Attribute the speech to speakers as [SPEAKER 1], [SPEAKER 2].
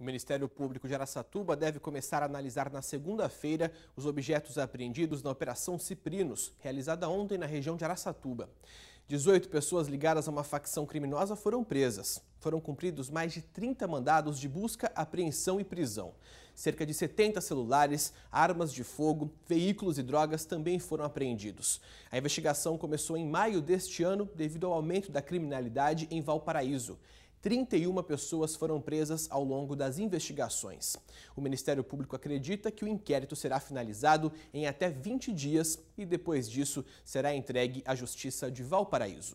[SPEAKER 1] O Ministério Público de Araçatuba deve começar a analisar na segunda-feira os objetos apreendidos na Operação Ciprinos, realizada ontem na região de Araçatuba. 18 pessoas ligadas a uma facção criminosa foram presas. Foram cumpridos mais de 30 mandados de busca, apreensão e prisão. Cerca de 70 celulares, armas de fogo, veículos e drogas também foram apreendidos. A investigação começou em maio deste ano devido ao aumento da criminalidade em Valparaíso. 31 pessoas foram presas ao longo das investigações. O Ministério Público acredita que o inquérito será finalizado em até 20 dias e depois disso será entregue à Justiça de Valparaíso.